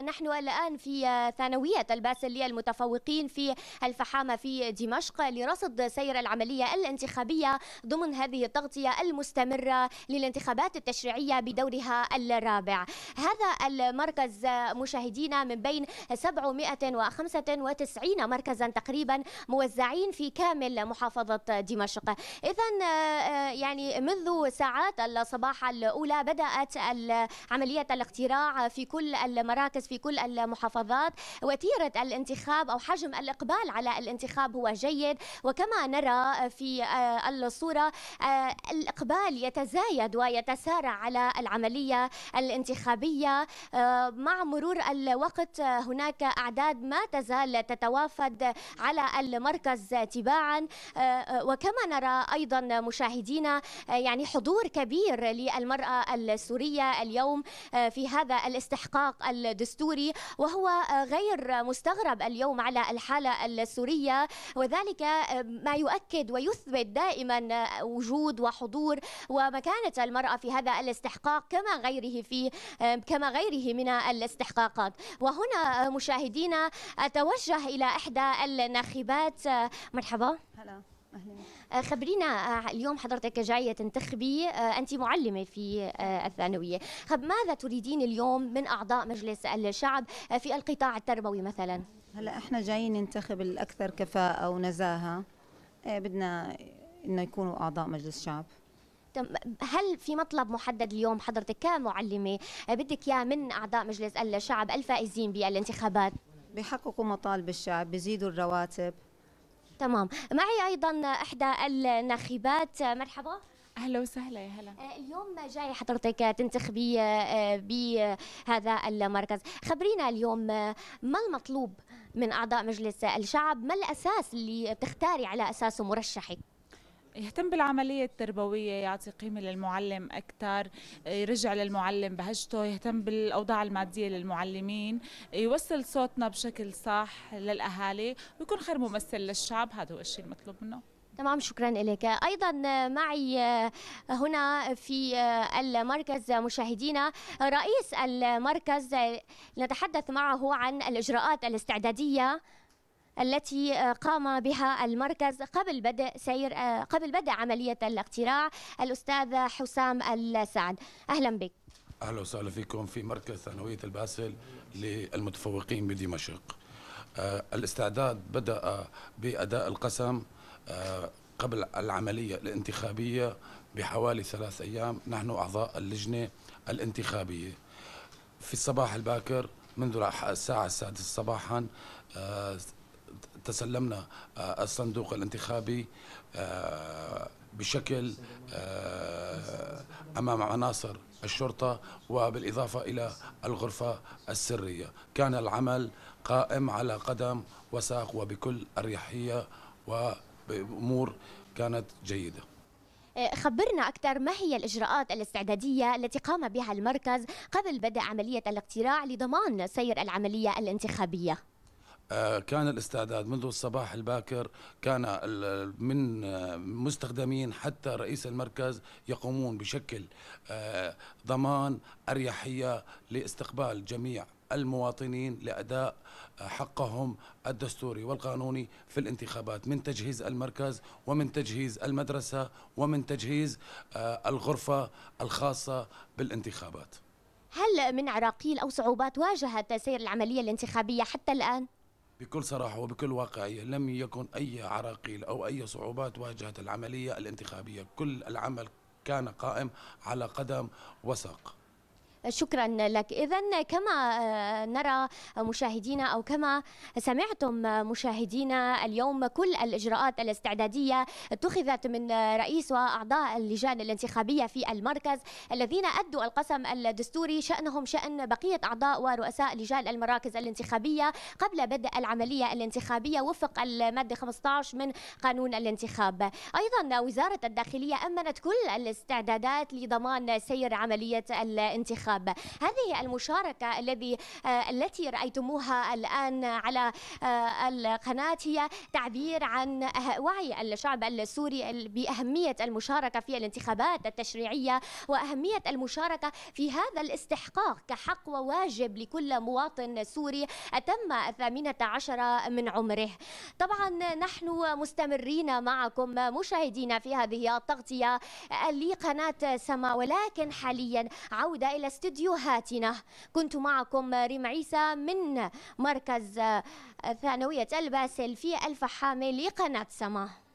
نحن الآن في ثانوية الباسلية المتفوقين في الفحامة في دمشق لرصد سير العملية الانتخابية ضمن هذه التغطية المستمرة للانتخابات التشريعية بدورها الرابع هذا المركز مشاهدينا من بين 795 مركزا تقريبا موزعين في كامل محافظة دمشق إذا آه، يعني منذ ساعات الصباح الأولى بدأت عملية الاقتراع في كل المراكز في كل المحافظات وتيرة الانتخاب أو حجم الإقبال على الانتخاب هو جيد وكما نرى في آه، الصورة آه، الإقبال يتزايد ويتسارع على العملية الانتخابية آه، مع مرور الوقت هناك أعداد ما تزال تتوافد على المركز تباعا وكما نرى أيضا مشاهدينا يعني حضور كبير للمرأة السورية اليوم في هذا الاستحقاق الدستوري الدستوري وهو غير مستغرب اليوم على الحالة السورية وذلك ما يؤكد ويثبت دائما آه، وجود وحضور ومكانة المرأة في هذا الاستحقاق كما غيره في كما غيره من الاستحقاقات وهنا آه، مشاهدينا أتوجه إلى إحدى الناخبات آه، مرحبا هلا أهلا. آه، خبرينا آه، اليوم حضرتك جاية تنتخبي آه، أنت معلمة في الثانوية خب ماذا تريدين اليوم من أعضاء مجلس الشعب في القطاع التربوي مثلا هلا احنا جايين ننتخب الأكثر كفاءة ونزاهة بدنا إنه يكونوا أعضاء مجلس الشعب هل في مطلب محدد اليوم حضرتك كمعلمة بدك إياه من أعضاء مجلس الشعب الفائزين بالانتخابات بيحققوا مطالب الشعب بيزيدوا الرواتب تمام معي ايضا احدى الناخبات مرحبا اهلا وسهلا يا هلا آه، اليوم جاي حضرتك تنتخبي آه، بهذا المركز خبرينا اليوم ما المطلوب من اعضاء مجلس الشعب ما الاساس اللي بتختاري على اساسه مرشحك يهتم بالعملية التربوية يعطي قيمة للمعلم أكثر يرجع للمعلم بهجته يهتم بالأوضاع المادية للمعلمين يوصل صوتنا بشكل صح للأهالي ويكون خير ممثل للشعب هذا هو الشيء المطلوب منه تمام شكرا لك ايضا معي آه، هنا في آه، المركز مشاهدينا رئيس المركز آه، نتحدث معه عن الاجراءات الاستعداديه التي آه، قام بها المركز قبل بدء سير آه، قبل بدء عملية الاقتراع الأستاذ حسام السعد أهلا بك أهلا وسهلا فيكم في مركز ثانوية الباسل للمتفوقين بدمشق آه، الاستعداد بدأ بأداء القسم قبل العملية الانتخابية بحوالي ثلاث أيام نحن أعضاء اللجنة الانتخابية في الصباح الباكر منذ الساعة السادسة صباحا تسلمنا آه، الصندوق الانتخابي آه، بشكل آه، امام عناصر الشرطه وبالاضافه الى الغرفه السريه، كان العمل قائم على قدم وساق وبكل اريحيه وبامور كانت جيده. خبرنا أكثر ما هي الإجراءات الاستعدادية التي قام بها المركز قبل بدء عملية الاقتراع لضمان سير العملية الانتخابية؟ آه، كان الاستعداد منذ الصباح الباكر كان من آه، مستخدمين حتى رئيس المركز يقومون بشكل آه، ضمان اريحيه لاستقبال جميع المواطنين لاداء حقهم الدستوري والقانوني في الانتخابات من تجهيز المركز ومن تجهيز المدرسه ومن تجهيز الغرفه الخاصه بالانتخابات. هل من عراقيل او صعوبات واجهت سير العمليه الانتخابيه حتى الان؟ بكل صراحة وبكل واقعية لم يكن أي عراقيل أو أي صعوبات واجهت العملية الانتخابية كل العمل كان قائم على قدم وساق شكرا لك إذا كما آه، نرى مشاهدينا أو كما سمعتم مشاهدينا اليوم كل الإجراءات الاستعدادية اتخذت من رئيس وأعضاء اللجان الانتخابية في المركز الذين أدوا القسم الدستوري شأنهم شأن بقية أعضاء ورؤساء لجان المراكز الانتخابية قبل بدء العملية الانتخابية وفق المادة 15 من قانون الانتخاب أيضا وزارة الداخلية أمنت كل الاستعدادات لضمان سير عملية الانتخاب الشباب هذه المشاركة الذي آه، التي رأيتموها الآن على آه، القناة هي تعبير عن آه، وعي الشعب السوري بأهمية المشاركة في الانتخابات التشريعية وأهمية المشاركة في هذا الاستحقاق كحق وواجب لكل مواطن سوري أتم الثامنة عشر من عمره طبعا نحن مستمرين معكم مشاهدينا في هذه التغطية لقناة سما ولكن حاليا عودة إلى استديوهاتنا كنت معكم ريم عيسى من مركز آه، ثانوية الباسل في الفحامي لقناة سما